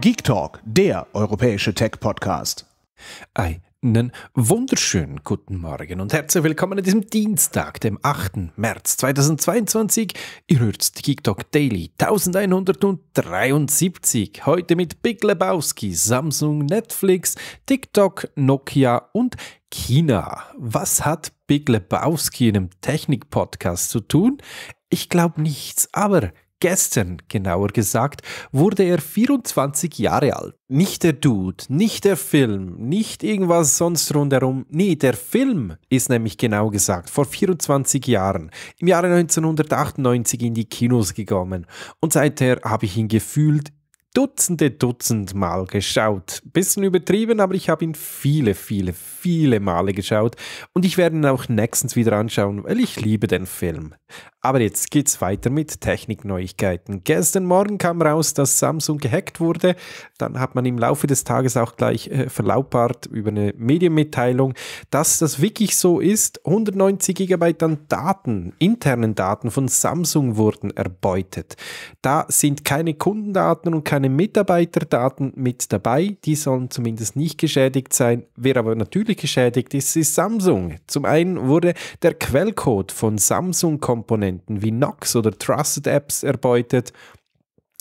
Geek Talk, der europäische Tech-Podcast. Einen wunderschönen guten Morgen und herzlich willkommen an diesem Dienstag, dem 8. März 2022. Ihr hört Geek Talk Daily 1173. Heute mit Big Lebowski, Samsung, Netflix, TikTok, Nokia und China. Was hat Big Lebowski in einem Technik-Podcast zu tun? Ich glaube nichts, aber Gestern, genauer gesagt, wurde er 24 Jahre alt. Nicht der Dude, nicht der Film, nicht irgendwas sonst rundherum. Nee, der Film ist nämlich genau gesagt vor 24 Jahren, im Jahre 1998 in die Kinos gekommen. Und seither habe ich ihn gefühlt Dutzende, Dutzend Mal geschaut. Bisschen übertrieben, aber ich habe ihn viele, viele, viele Male geschaut und ich werde ihn auch nächstens wieder anschauen, weil ich liebe den Film. Aber jetzt geht's weiter mit Technikneuigkeiten. Gestern Morgen kam raus, dass Samsung gehackt wurde. Dann hat man im Laufe des Tages auch gleich äh, verlautbart über eine Medienmitteilung, dass das wirklich so ist. 190 GB an Daten, internen Daten von Samsung wurden erbeutet. Da sind keine Kundendaten und keine Mitarbeiterdaten mit dabei. Die sollen zumindest nicht geschädigt sein. Wer aber natürlich Technik geschädigt ist, ist Samsung. Zum einen wurde der Quellcode von Samsung-Komponenten wie Knox oder Trusted Apps erbeutet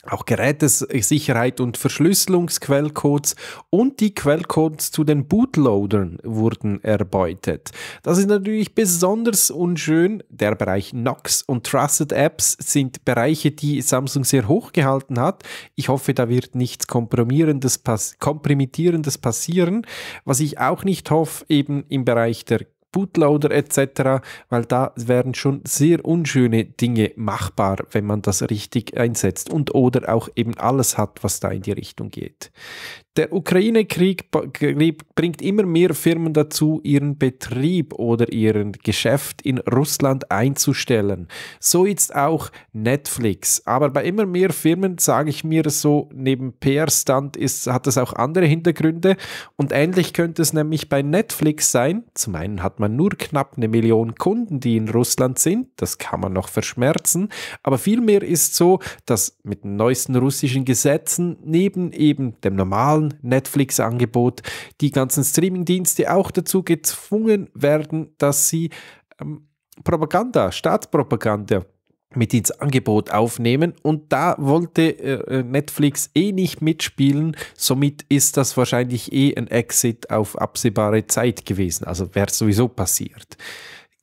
auch Gerätesicherheit und Verschlüsselungsquellcodes und die Quellcodes zu den Bootloadern wurden erbeutet. Das ist natürlich besonders unschön. Der Bereich Nox und Trusted Apps sind Bereiche, die Samsung sehr hoch gehalten hat. Ich hoffe, da wird nichts Komprimierendes, pass Komprimierendes passieren. Was ich auch nicht hoffe, eben im Bereich der Bootloader etc., weil da wären schon sehr unschöne Dinge machbar, wenn man das richtig einsetzt und oder auch eben alles hat, was da in die Richtung geht. Der Ukraine-Krieg bringt immer mehr Firmen dazu, ihren Betrieb oder ihren Geschäft in Russland einzustellen. So jetzt auch Netflix. Aber bei immer mehr Firmen, sage ich mir so, neben PR-Stunt hat das auch andere Hintergründe. Und ähnlich könnte es nämlich bei Netflix sein. Zum einen hat man nur knapp eine Million Kunden, die in Russland sind. Das kann man noch verschmerzen. Aber vielmehr ist so, dass mit den neuesten russischen Gesetzen neben eben dem normalen Amazon, Netflix-Angebot, die ganzen Streaming-Dienste auch dazu gezwungen werden, dass sie ähm, Propaganda, Staatspropaganda mit ins Angebot aufnehmen und da wollte äh, Netflix eh nicht mitspielen, somit ist das wahrscheinlich eh ein Exit auf absehbare Zeit gewesen, also wäre sowieso passiert.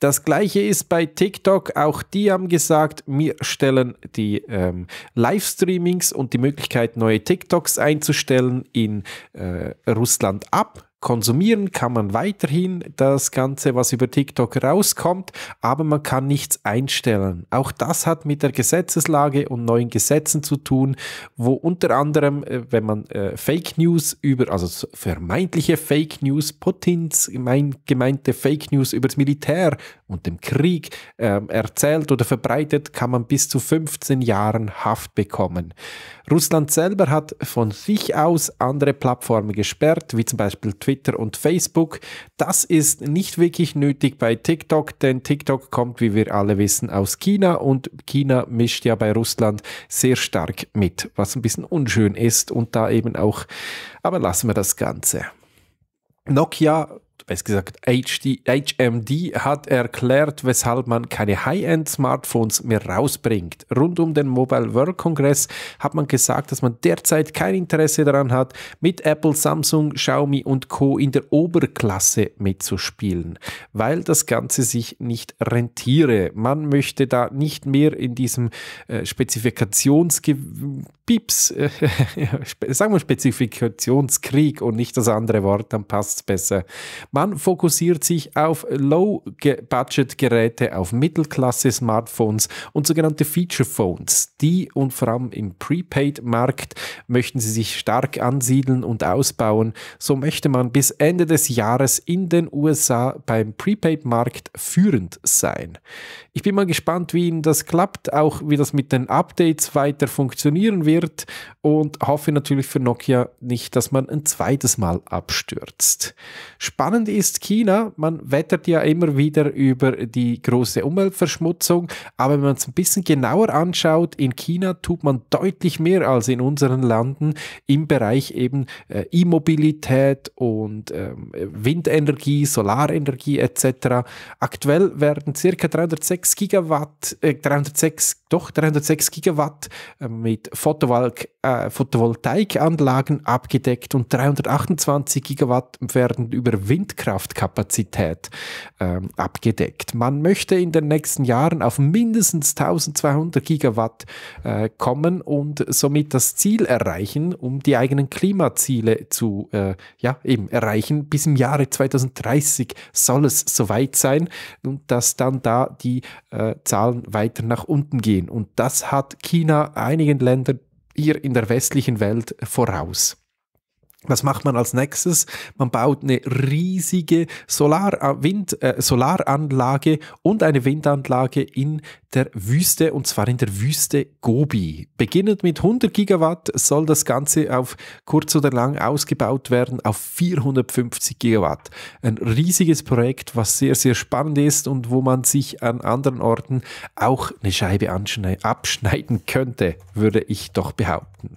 Das gleiche ist bei TikTok. Auch die haben gesagt, wir stellen die ähm, Livestreamings und die Möglichkeit, neue TikToks einzustellen in äh, Russland ab konsumieren kann man weiterhin das Ganze, was über TikTok rauskommt, aber man kann nichts einstellen. Auch das hat mit der Gesetzeslage und neuen Gesetzen zu tun, wo unter anderem, äh, wenn man äh, Fake News über, also vermeintliche Fake News, Putins gemeinte Fake News übers Militär und dem Krieg äh, erzählt oder verbreitet, kann man bis zu 15 Jahren Haft bekommen. Russland selber hat von sich aus andere Plattformen gesperrt, wie zum Beispiel Twitter und Facebook. Das ist nicht wirklich nötig bei TikTok, denn TikTok kommt, wie wir alle wissen, aus China und China mischt ja bei Russland sehr stark mit, was ein bisschen unschön ist und da eben auch, aber lassen wir das Ganze. Nokia besser gesagt HD, HMD, hat erklärt, weshalb man keine High-End-Smartphones mehr rausbringt. Rund um den Mobile World Congress hat man gesagt, dass man derzeit kein Interesse daran hat, mit Apple, Samsung, Xiaomi und Co. in der Oberklasse mitzuspielen, weil das Ganze sich nicht rentiere. Man möchte da nicht mehr in diesem äh, Spezifikationspips, äh, sagen wir Spezifikationskrieg und nicht das andere Wort, dann passt es besser. Man man fokussiert sich auf Low-Budget-Geräte, auf Mittelklasse-Smartphones und sogenannte Feature-Phones. Die und vor allem im Prepaid-Markt möchten sie sich stark ansiedeln und ausbauen. So möchte man bis Ende des Jahres in den USA beim Prepaid-Markt führend sein. Ich bin mal gespannt, wie Ihnen das klappt, auch wie das mit den Updates weiter funktionieren wird und hoffe natürlich für Nokia nicht, dass man ein zweites Mal abstürzt. Spannend spannend ist China. Man wettert ja immer wieder über die große Umweltverschmutzung, aber wenn man es ein bisschen genauer anschaut, in China tut man deutlich mehr als in unseren Landen im Bereich eben äh, E-Mobilität und ähm, Windenergie, Solarenergie etc. Aktuell werden circa 306 Gigawatt, äh, 306 doch 306 Gigawatt äh, mit äh, Photovoltaikanlagen abgedeckt und 328 Gigawatt werden über Windkraftkapazität ähm, abgedeckt. Man möchte in den nächsten Jahren auf mindestens 1200 Gigawatt äh, kommen und somit das Ziel erreichen, um die eigenen Klimaziele zu äh, ja, eben erreichen. Bis im Jahre 2030 soll es soweit sein und dass dann da die äh, Zahlen weiter nach unten gehen stehen. Und das hat China einigen Ländern hier in der westlichen Welt voraus. Was macht man als nächstes? Man baut eine riesige Solar äh, Wind, äh, Solaranlage und eine Windanlage in der Wüste und zwar in der Wüste Gobi. Beginnend mit 100 Gigawatt soll das Ganze auf kurz oder lang ausgebaut werden auf 450 Gigawatt. Ein riesiges Projekt, was sehr, sehr spannend ist und wo man sich an anderen Orten auch eine Scheibe abschneiden könnte, würde ich doch behaupten.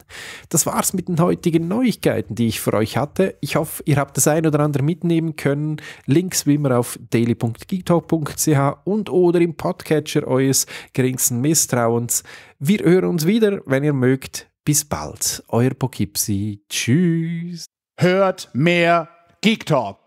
Das war's mit den heutigen Neuigkeiten, die ich für euch hatte. Ich hoffe, ihr habt das ein oder andere mitnehmen können. Links wie immer auf daily.geektalk.ch und oder im Podcatcher eures geringsten Misstrauens. Wir hören uns wieder, wenn ihr mögt. Bis bald, euer Pokipsi. Tschüss. Hört mehr Geek Talk.